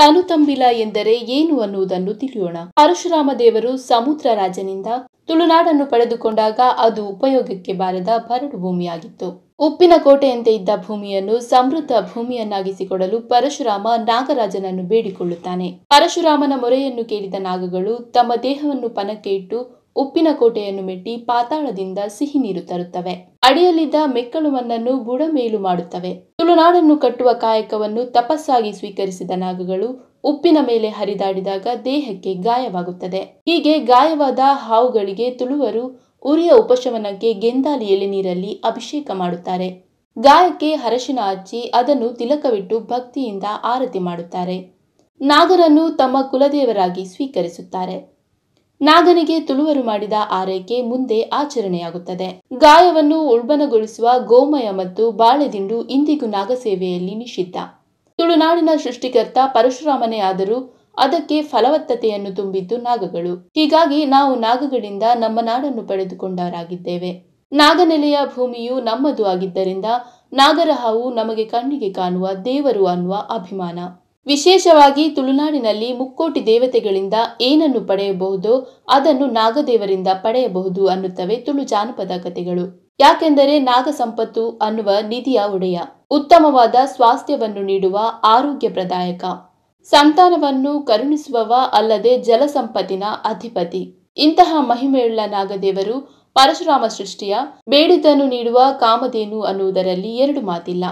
ತಾನು ತಂಬಿಲ ಎಂದರೆ ಏನು ಅನ್ನುವುದನ್ನು ತಿಳಿಯೋಣ ಪರಶುರಾಮ ದೇವರು ಸಮುದ್ರ ರಾಜನಿಂದ ತುಳುನಾಡನ್ನು ಪಡೆದುಕೊಂಡಾಗ ಅದು ಉಪಯೋಗಕ್ಕೆ ಬಾರದ ಬರಡು ಭೂಮಿಯಾಗಿತ್ತು ಉಪ್ಪಿನ ಕೋಟೆಯಂತೆ ಇದ್ದ ಭೂಮಿಯನ್ನು ಸಮೃದ್ಧ ಭೂಮಿಯನ್ನಾಗಿಸಿಕೊಡಲು ಪರಶುರಾಮ ನಾಗರಾಜನನ್ನು ಬೇಡಿಕೊಳ್ಳುತ್ತಾನೆ ಪರಶುರಾಮನ ಮೊರೆಯನ್ನು ಕೇಳಿದ ನಾಗಗಳು ತಮ್ಮ ದೇಹವನ್ನು ಪನಕ್ಕೆ ಇಟ್ಟು ಉಪ್ಪಿನ ಕೋಟೆಯನ್ನು ಮೆಟ್ಟಿ ಪಾತಾಳದಿಂದ ಸಿಹಿ ನೀರು ತರುತ್ತವೆ ಅಡಿಯಲ್ಲಿದ್ದ ಬುಡ ಮೇಲು ಮಾಡುತ್ತವೆ ತುಳುನಾಡನ್ನು ಕಟ್ಟುವ ಕಾಯಕವನ್ನು ತಪಸ್ಸಾಗಿ ಸ್ವೀಕರಿಸಿದ ನಾಗಗಳು ಉಪ್ಪಿನ ಮೇಲೆ ಹರಿದಾಡಿದಾಗ ದೇಹಕ್ಕೆ ಗಾಯವಾಗುತ್ತದೆ ಹೀಗೆ ಗಾಯವಾದ ಹಾವುಗಳಿಗೆ ತುಳುವರು ಉರಿಯ ಉಪಶಮನಕ್ಕೆ ಗೆಂದಾಲಿ ಎಲೆ ನೀರಲ್ಲಿ ಅಭಿಷೇಕ ಮಾಡುತ್ತಾರೆ ಗಾಯಕ್ಕೆ ಹರಶಿನ ಹಚ್ಚಿ ಅದನ್ನು ತಿಲಕವಿಟ್ಟು ಭಕ್ತಿಯಿಂದ ಆರತಿ ಮಾಡುತ್ತಾರೆ ನಾಗರನ್ನು ತಮ್ಮ ಕುಲದೇವರಾಗಿ ಸ್ವೀಕರಿಸುತ್ತಾರೆ ನಾಗನಿಗೆ ತುಳುವರು ಮಾಡಿದ ಆರೈಕೆ ಮುಂದೆ ಆಚರಣೆಯಾಗುತ್ತದೆ ಗಾಯವನ್ನು ಉಲ್ಬಣಗೊಳಿಸುವ ಗೋಮಯ ಮತ್ತು ಬಾಳೆದಿಂಡು ಇಂದಿಗೂ ನಾಗಸೇವೆಯಲ್ಲಿ ನಿಷಿದ್ಧ ತುಳುನಾಡಿನ ಸೃಷ್ಟಿಕರ್ತ ಪರಶುರಾಮನೇ ಆದರೂ ಅದಕ್ಕೆ ಫಲವತ್ತತೆಯನ್ನು ತುಂಬಿದ್ದು ನಾಗಗಳು ಹೀಗಾಗಿ ನಾವು ನಾಗಗಳಿಂದ ನಮ್ಮ ನಾಡನ್ನು ಪಡೆದುಕೊಂಡವರಾಗಿದ್ದೇವೆ ನಾಗನೆಲೆಯ ಭೂಮಿಯು ನಮ್ಮದು ಆಗಿದ್ದರಿಂದ ನಾಗರಹಾವು ನಮಗೆ ಕಣ್ಣಿಗೆ ಕಾಣುವ ದೇವರು ಅನ್ನುವ ಅಭಿಮಾನ ವಿಶೇಷವಾಗಿ ತುಳುನಾಡಿನಲ್ಲಿ ಮುಕ್ಕೋಟಿ ದೇವತೆಗಳಿಂದ ಏನನ್ನು ಪಡೆಯಬಹುದೋ ಅದನ್ನು ನಾಗದೇವರಿಂದ ಪಡೆಯಬಹುದು ಅನ್ನುತ್ತವೆ ತುಳು ಜಾನಪದ ಕಥೆಗಳು ಯಾಕೆಂದರೆ ನಾಗಸಂಪತ್ತು ಅನ್ನುವ ನಿಧಿಯ ಒಡೆಯ ಉತ್ತಮವಾದ ಸ್ವಾಸ್ಥ್ಯವನ್ನು ನೀಡುವ ಆರೋಗ್ಯ ಪ್ರದಾಯಕ ಸಂತಾನವನ್ನು ಕರುಣಿಸುವವ ಅಲ್ಲದೆ ಜಲಸಂಪತ್ತಿನ ಅಧಿಪತಿ ಇಂತಹ ಮಹಿಮೆಯುಳ್ಳ ನಾಗದೇವರು ಪರಶುರಾಮ ಸೃಷ್ಟಿಯ ಬೇಡಿದ್ದನ್ನು ನೀಡುವ ಕಾಮಧೇನು ಅನ್ನುವುದರಲ್ಲಿ ಎರಡು ಮಾತಿಲ್ಲ